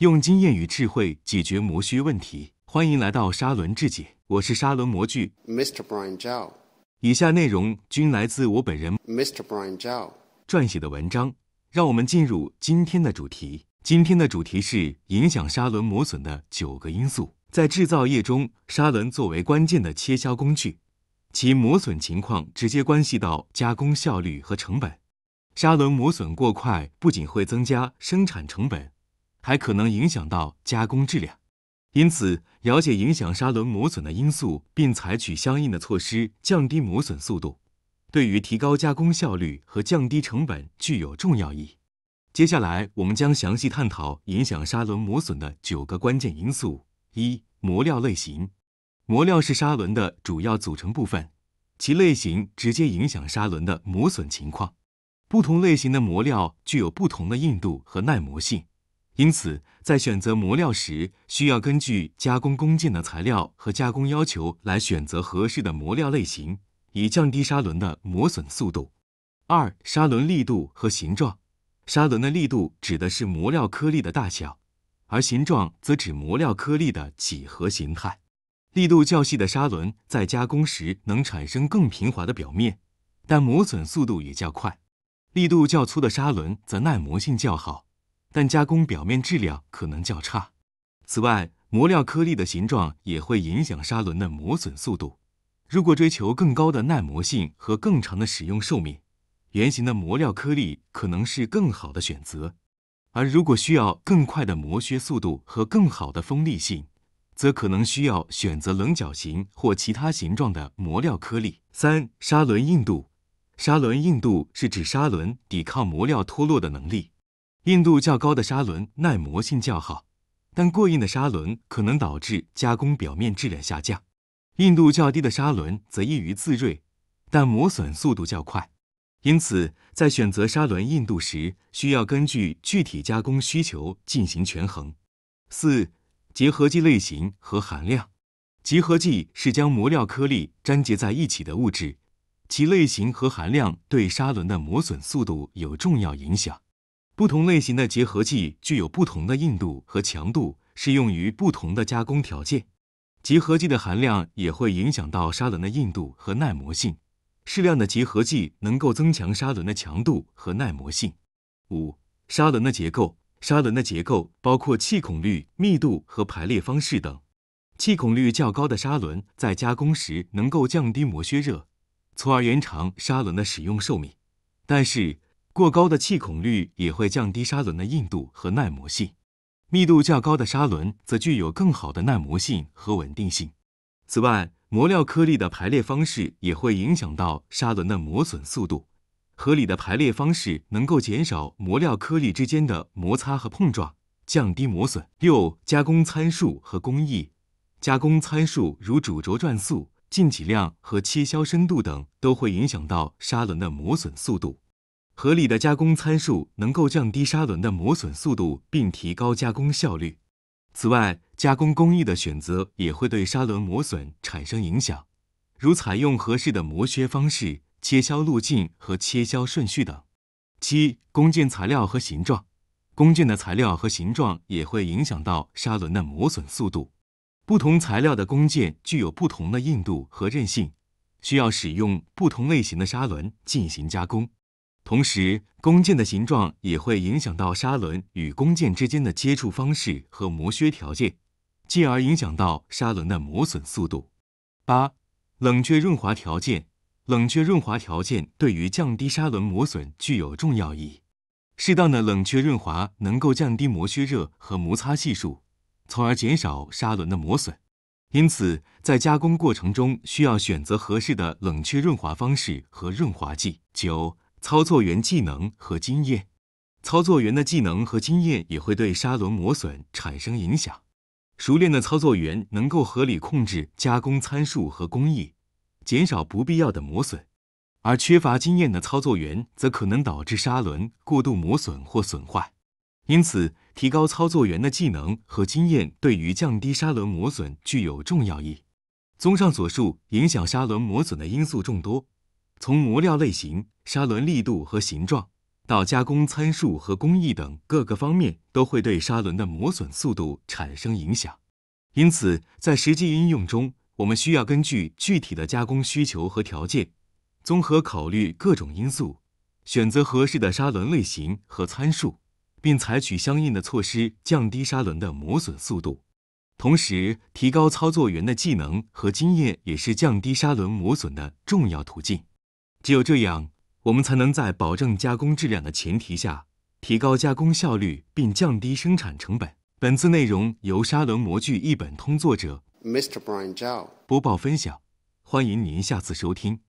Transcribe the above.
用经验与智慧解决磨削问题。欢迎来到沙轮智解，我是沙轮模具 Mr. Brian Zhao。以下内容均来自我本人 Mr. Brian Zhao 撰写的文章。让我们进入今天的主题。今天的主题是影响砂轮磨损的九个因素。在制造业中，砂轮作为关键的切削工具，其磨损情况直接关系到加工效率和成本。砂轮磨损过快，不仅会增加生产成本。还可能影响到加工质量，因此了解影响砂轮磨损的因素，并采取相应的措施降低磨损速度，对于提高加工效率和降低成本具有重要意义。接下来，我们将详细探讨影响砂轮磨损的九个关键因素：一、磨料类型。磨料是砂轮的主要组成部分，其类型直接影响砂轮的磨损情况。不同类型的磨料具有不同的硬度和耐磨性。因此，在选择磨料时，需要根据加工工件的材料和加工要求来选择合适的磨料类型，以降低砂轮的磨损速度。二、砂轮力度和形状。砂轮的力度指的是磨料颗粒的大小，而形状则指磨料颗粒的几何形态。力度较细的砂轮在加工时能产生更平滑的表面，但磨损速度也较快。力度较粗的砂轮则耐磨性较好。但加工表面质量可能较差。此外，磨料颗粒的形状也会影响砂轮的磨损速度。如果追求更高的耐磨性和更长的使用寿命，圆形的磨料颗粒可能是更好的选择。而如果需要更快的磨削速度和更好的锋利性，则可能需要选择棱角形或其他形状的磨料颗粒。三、砂轮硬度。砂轮硬度是指砂轮抵抗磨料脱落的能力。硬度较高的砂轮耐磨性较好，但过硬的砂轮可能导致加工表面质量下降。硬度较低的砂轮则易于自锐，但磨损速度较快。因此，在选择砂轮硬度时，需要根据具体加工需求进行权衡。四、结合剂类型和含量。结合剂是将磨料颗粒粘结在一起的物质，其类型和含量对砂轮的磨损速度有重要影响。不同类型的结合剂具有不同的硬度和强度，适用于不同的加工条件。结合剂的含量也会影响到砂轮的硬度和耐磨性。适量的结合剂能够增强砂轮的强度和耐磨性。五、砂轮的结构。砂轮的结构包括气孔率、密度和排列方式等。气孔率较高的砂轮在加工时能够降低磨削热，从而延长砂轮的使用寿命。但是，过高的气孔率也会降低砂轮的硬度和耐磨性，密度较高的砂轮则具有更好的耐磨性和稳定性。此外，磨料颗粒的排列方式也会影响到砂轮的磨损速度。合理的排列方式能够减少磨料颗粒之间的摩擦和碰撞，降低磨损。六、加工参数和工艺，加工参数如主轴转速、进给量和切削深度等都会影响到砂轮的磨损速度。合理的加工参数能够降低砂轮的磨损速度，并提高加工效率。此外，加工工艺的选择也会对砂轮磨损产生影响，如采用合适的磨削方式、切削路径和切削顺序等。七、工件材料和形状，工件的材料和形状也会影响到砂轮的磨损速度。不同材料的工件具有不同的硬度和韧性，需要使用不同类型的砂轮进行加工。同时，弓件的形状也会影响到砂轮与弓件之间的接触方式和磨削条件，进而影响到砂轮的磨损速度。八、冷却润滑条件，冷却润滑条件对于降低砂轮磨损具有重要意义。适当的冷却润滑能够降低磨削热和摩擦系数，从而减少砂轮的磨损。因此，在加工过程中需要选择合适的冷却润滑方式和润滑剂。九。操作员技能和经验，操作员的技能和经验也会对砂轮磨损产生影响。熟练的操作员能够合理控制加工参数和工艺，减少不必要的磨损；而缺乏经验的操作员则可能导致砂轮过度磨损或损坏。因此，提高操作员的技能和经验对于降低砂轮磨损具有重要意义。综上所述，影响砂轮磨损的因素众多，从磨料类型。砂轮力度和形状、到加工参数和工艺等各个方面都会对砂轮的磨损速度产生影响。因此，在实际应用中，我们需要根据具体的加工需求和条件，综合考虑各种因素，选择合适的砂轮类型和参数，并采取相应的措施降低砂轮的磨损速度。同时，提高操作员的技能和经验也是降低砂轮磨损的重要途径。只有这样。我们才能在保证加工质量的前提下，提高加工效率，并降低生产成本。本次内容由砂轮模具一本通作者 Mr. Brian Zhao 播报分享，欢迎您下次收听。